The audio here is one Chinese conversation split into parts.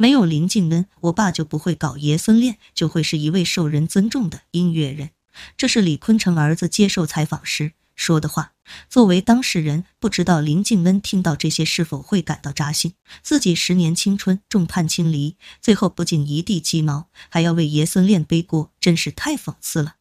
没有林静恩，我爸就不会搞爷孙恋，就会是一位受人尊重的音乐人。这是李坤城儿子接受采访时说的话。作为当事人，不知道林静恩听到这些是否会感到扎心？自己十年青春众叛亲离，最后不仅一地鸡毛，还要为爷孙恋背锅，真是太讽刺了。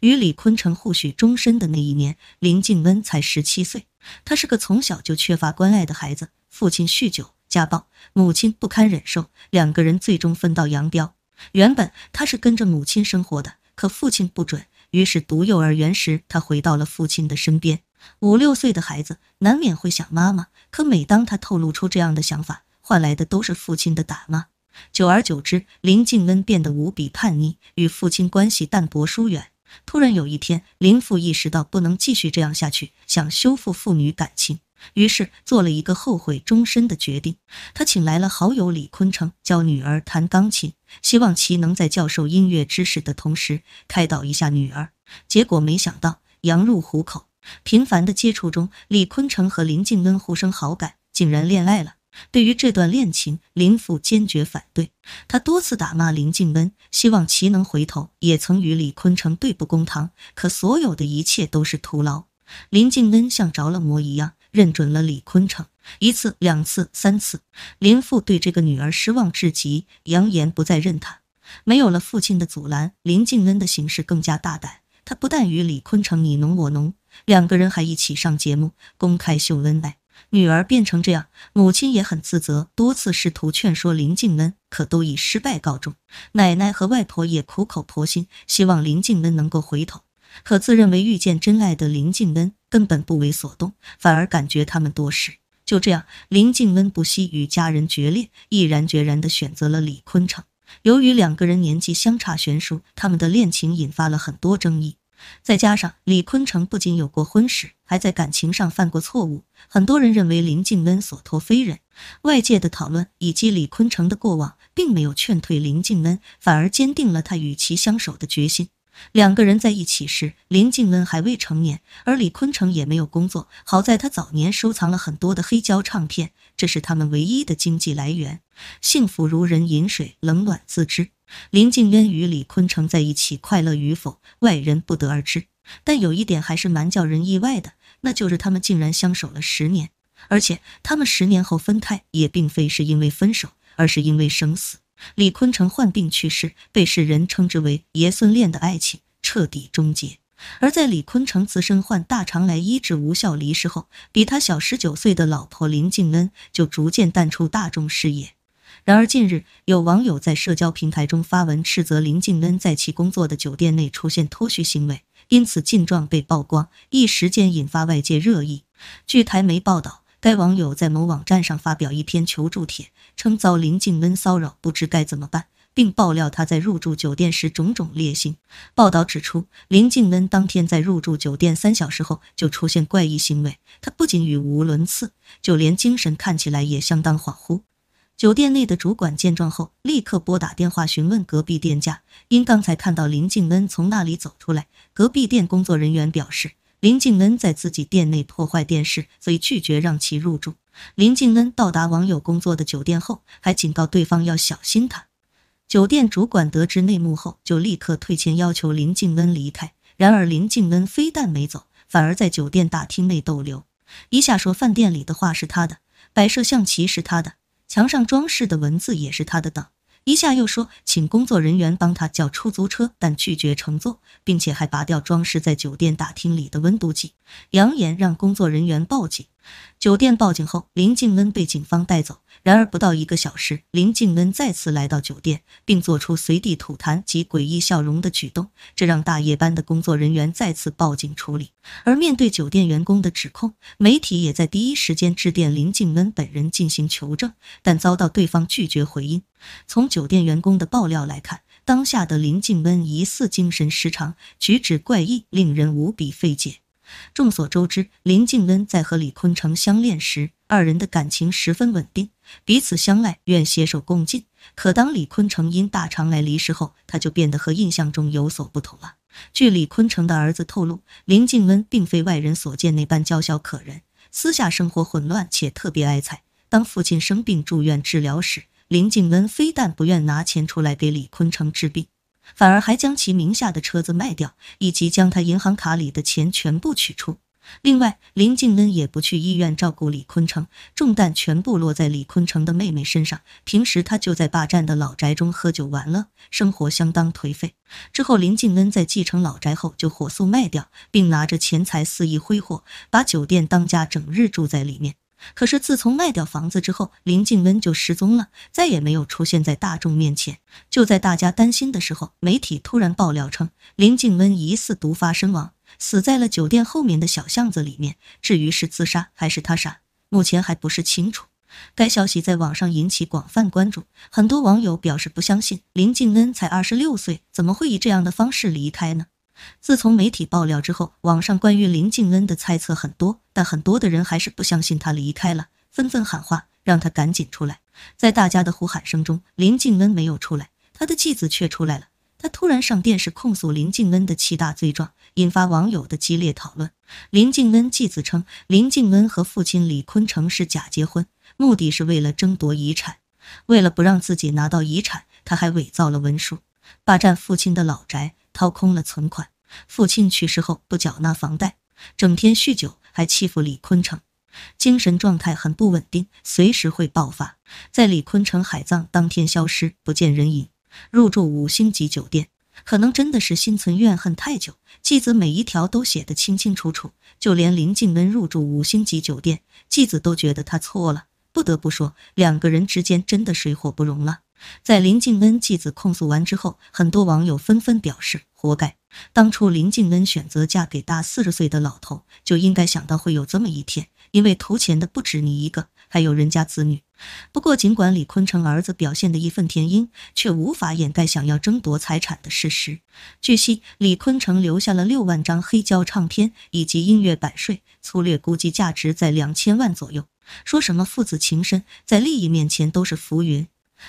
与李坤城互许终身的那一年，林静恩才十七岁。他是个从小就缺乏关爱的孩子，父亲酗酒。家暴，母亲不堪忍受，两个人最终分道扬镳。原本他是跟着母亲生活的，可父亲不准，于是读幼儿园时他回到了父亲的身边。五六岁的孩子难免会想妈妈，可每当他透露出这样的想法，换来的都是父亲的打骂。久而久之，林静恩变得无比叛逆，与父亲关系淡薄疏远。突然有一天，林父意识到不能继续这样下去，想修复父女感情。于是做了一个后悔终身的决定。他请来了好友李坤成教女儿弹钢琴，希望其能在教授音乐知识的同时开导一下女儿。结果没想到羊入虎口，频繁的接触中，李坤成和林静恩互生好感，竟然恋爱了。对于这段恋情，林父坚决反对，他多次打骂林静恩，希望其能回头。也曾与李坤成对簿公堂，可所有的一切都是徒劳。林静恩像着了魔一样。认准了李坤城，一次、两次、三次，林父对这个女儿失望至极，扬言不再认她。没有了父亲的阻拦，林静恩的行事更加大胆。他不但与李坤城你侬我侬，两个人还一起上节目，公开秀恩爱。女儿变成这样，母亲也很自责，多次试图劝说林静恩，可都以失败告终。奶奶和外婆也苦口婆心，希望林静恩能够回头，可自认为遇见真爱的林静恩。根本不为所动，反而感觉他们多事。就这样，林静恩不惜与家人决裂，毅然决然地选择了李坤城。由于两个人年纪相差悬殊，他们的恋情引发了很多争议。再加上李坤城不仅有过婚史，还在感情上犯过错误，很多人认为林静恩所托非人。外界的讨论以及李坤城的过往，并没有劝退林静恩，反而坚定了他与其相守的决心。两个人在一起时，林静恩还未成年，而李坤城也没有工作。好在他早年收藏了很多的黑胶唱片，这是他们唯一的经济来源。幸福如人饮水，冷暖自知。林静恩与李坤城在一起，快乐与否，外人不得而知。但有一点还是蛮叫人意外的，那就是他们竟然相守了十年，而且他们十年后分开，也并非是因为分手，而是因为生死。李坤城患病去世，被世人称之为“爷孙恋”的爱情彻底终结。而在李坤城自身患大肠癌医治无效离世后，比他小十九岁的老婆林静恩就逐渐淡出大众视野。然而近日，有网友在社交平台中发文斥责林静恩在其工作的酒店内出现偷虚行为，因此近状被曝光，一时间引发外界热议。据台媒报道。该网友在某网站上发表一篇求助帖，称遭林静恩骚扰，不知该怎么办，并爆料他在入住酒店时种种劣行。报道指出，林静恩当天在入住酒店三小时后就出现怪异行为，他不仅语无伦次，就连精神看起来也相当恍惚。酒店内的主管见状后，立刻拨打电话询问隔壁店家，因刚才看到林静恩从那里走出来。隔壁店工作人员表示。林静恩在自己店内破坏电视，所以拒绝让其入住。林静恩到达网友工作的酒店后，还警告对方要小心他。酒店主管得知内幕后，就立刻退钱，要求林静恩离开。然而林静恩非但没走，反而在酒店大厅内逗留，一下说饭店里的画是他的，摆设象棋是他的，墙上装饰的文字也是他的等。一下又说，请工作人员帮他叫出租车，但拒绝乘坐，并且还拔掉装饰在酒店大厅里的温度计，扬言让工作人员报警。酒店报警后，林静恩被警方带走。然而不到一个小时，林静恩再次来到酒店，并做出随地吐痰及诡异笑容的举动，这让大夜班的工作人员再次报警处理。而面对酒店员工的指控，媒体也在第一时间致电林静恩本人进行求证，但遭到对方拒绝回音。从酒店员工的爆料来看，当下的林静恩疑似精神失常，举止怪异，令人无比费解。众所周知，林静恩在和李坤城相恋时，二人的感情十分稳定，彼此相爱，愿携手共进。可当李坤城因大肠癌离世后，他就变得和印象中有所不同了。据李坤城的儿子透露，林静恩并非外人所见那般娇小可人，私下生活混乱且特别爱财。当父亲生病住院治疗时，林静恩非但不愿拿钱出来给李坤城治病。反而还将其名下的车子卖掉，以及将他银行卡里的钱全部取出。另外，林静恩也不去医院照顾李坤城，重担全部落在李坤城的妹妹身上。平时他就在霸占的老宅中喝酒玩乐，生活相当颓废。之后，林静恩在继承老宅后就火速卖掉，并拿着钱财肆意挥霍，把酒店当家，整日住在里面。可是自从卖掉房子之后，林静恩就失踪了，再也没有出现在大众面前。就在大家担心的时候，媒体突然爆料称，林静恩疑似毒发身亡，死在了酒店后面的小巷子里面。至于是自杀还是他杀，目前还不是清楚。该消息在网上引起广泛关注，很多网友表示不相信，林静恩才二十六岁，怎么会以这样的方式离开呢？自从媒体爆料之后，网上关于林静恩的猜测很多，但很多的人还是不相信他离开了，纷纷喊话让他赶紧出来。在大家的呼喊声中，林静恩没有出来，他的继子却出来了。他突然上电视控诉林静恩的七大罪状，引发网友的激烈讨论。林静恩继子称，林静恩和父亲李坤城是假结婚，目的是为了争夺遗产。为了不让自己拿到遗产，他还伪造了文书，霸占父亲的老宅。掏空了存款，父亲去世后不缴纳房贷，整天酗酒，还欺负李坤城，精神状态很不稳定，随时会爆发。在李坤城海葬当天消失，不见人影，入住五星级酒店，可能真的是心存怨恨太久。继子每一条都写得清清楚楚，就连林静恩入住五星级酒店，继子都觉得他错了。不得不说，两个人之间真的水火不容了。在林静恩继子控诉完之后，很多网友纷纷表示：“活该！当初林静恩选择嫁给大四十岁的老头，就应该想到会有这么一天。因为图钱的不止你一个，还有人家子女。”不过，尽管李坤城儿子表现的义愤填膺，却无法掩盖想要争夺财产的事实。据悉，李坤城留下了六万张黑胶唱片以及音乐版税，粗略估计价值在两千万左右。说什么父子情深，在利益面前都是浮云。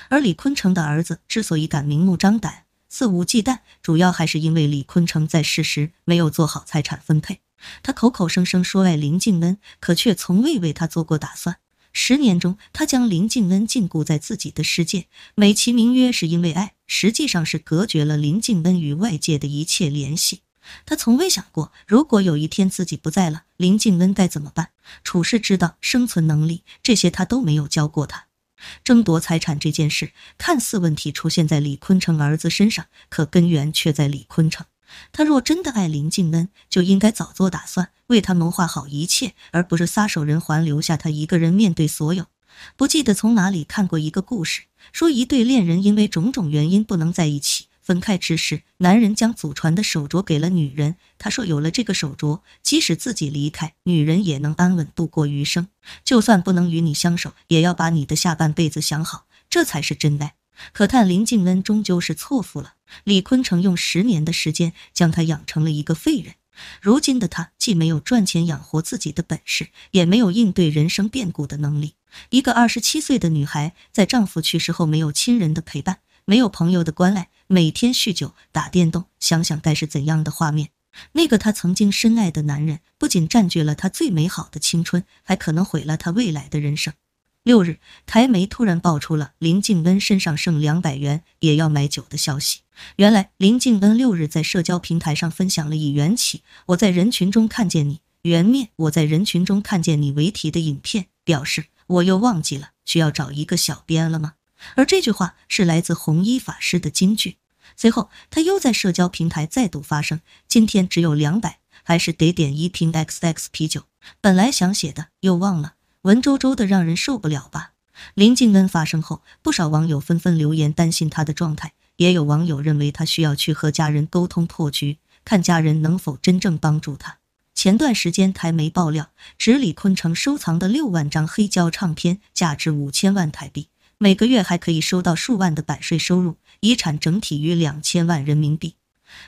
而李坤城的儿子之所以敢明目张胆、肆无忌惮，主要还是因为李坤城在世时没有做好财产分配。他口口声声说爱林静恩，可却从未为他做过打算。十年中，他将林静恩禁锢在自己的世界，美其名曰是因为爱，实际上是隔绝了林静恩与外界的一切联系。他从未想过，如果有一天自己不在了，林静恩该怎么办？处世之道、生存能力，这些他都没有教过他。争夺财产这件事看似问题出现在李坤城儿子身上，可根源却在李坤城。他若真的爱林静恩，就应该早做打算，为他谋划好一切，而不是撒手人寰，留下他一个人面对所有。不记得从哪里看过一个故事，说一对恋人因为种种原因不能在一起。分开之时，男人将祖传的手镯给了女人。他说：“有了这个手镯，即使自己离开，女人也能安稳度过余生。就算不能与你相守，也要把你的下半辈子想好，这才是真爱。”可叹林静恩终究是错付了。李坤成用十年的时间将他养成了一个废人。如今的他，既没有赚钱养活自己的本事，也没有应对人生变故的能力。一个二十七岁的女孩，在丈夫去世后，没有亲人的陪伴。没有朋友的关爱，每天酗酒、打电动，想想该是怎样的画面？那个他曾经深爱的男人，不仅占据了他最美好的青春，还可能毁了他未来的人生。六日，台媒突然爆出了林静恩身上剩两百元也要买酒的消息。原来，林静恩六日在社交平台上分享了以“缘起，我在人群中看见你；缘灭，我在人群中看见你”为题的影片，表示我又忘记了，需要找一个小编了吗？而这句话是来自红衣法师的金句。随后，他又在社交平台再度发声：“今天只有两百，还是得点一瓶 XX 啤酒。本来想写的，又忘了，文绉绉的让人受不了吧。”林劲恩发声后，不少网友纷纷留言担心他的状态，也有网友认为他需要去和家人沟通破局，看家人能否真正帮助他。前段时间，台媒爆料，直里昆城收藏的六万张黑胶唱片价值五千万台币。每个月还可以收到数万的版税收入，遗产整体约两千万人民币。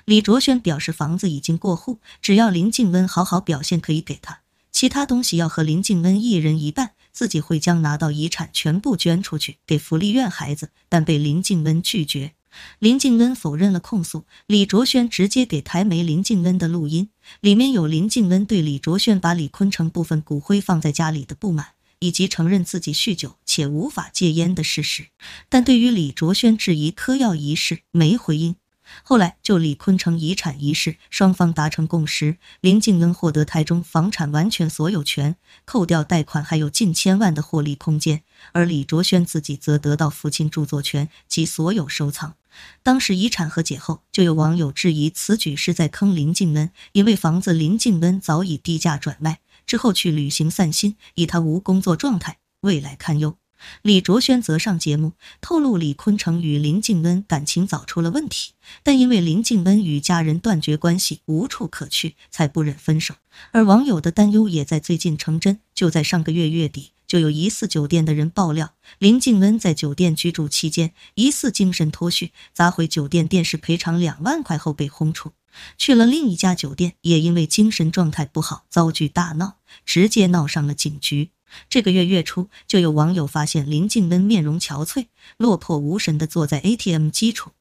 李卓轩表示房子已经过户，只要林静恩好好表现，可以给他；其他东西要和林静恩一人一半，自己会将拿到遗产全部捐出去给福利院孩子，但被林静恩拒绝。林静恩否认了控诉，李卓轩直接给台媒林静恩的录音，里面有林静恩对李卓轩把李坤城部分骨灰放在家里的不满。以及承认自己酗酒且无法戒烟的事实，但对于李卓轩质疑嗑药一事没回应。后来就李坤城遗产一事，双方达成共识，林靖恩获得台中房产完全所有权，扣掉贷款还有近千万的获利空间，而李卓轩自己则得到父亲著作权及所有收藏。当时遗产和解后，就有网友质疑此举是在坑林靖恩，因为房子林靖恩早已低价转卖。之后去旅行散心，以他无工作状态，未来堪忧。李卓轩则上节目透露，李坤城与林静恩感情早出了问题，但因为林静恩与家人断绝关系，无处可去，才不忍分手。而网友的担忧也在最近成真，就在上个月月底，就有疑似酒店的人爆料，林静恩在酒店居住期间疑似精神脱序，砸毁酒店电视赔偿两万块后被轰出。去了另一家酒店，也因为精神状态不好遭拒大闹，直接闹上了警局。这个月月初就有网友发现林静恩面容憔悴、落魄无神的坐在 ATM 机处。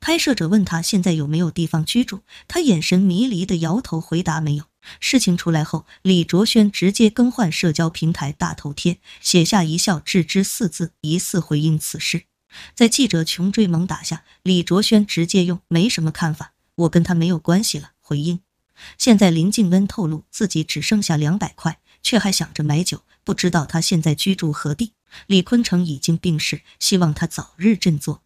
拍摄者问他现在有没有地方居住，他眼神迷离的摇头回答没有。事情出来后，李卓轩直接更换社交平台大头贴，写下“一笑置之”四字，疑似回应此事。在记者穷追猛打下，李卓轩直接用“没什么看法”。我跟他没有关系了。回应，现在林静恩透露自己只剩下两百块，却还想着买酒。不知道他现在居住何地。李坤成已经病逝，希望他早日振作。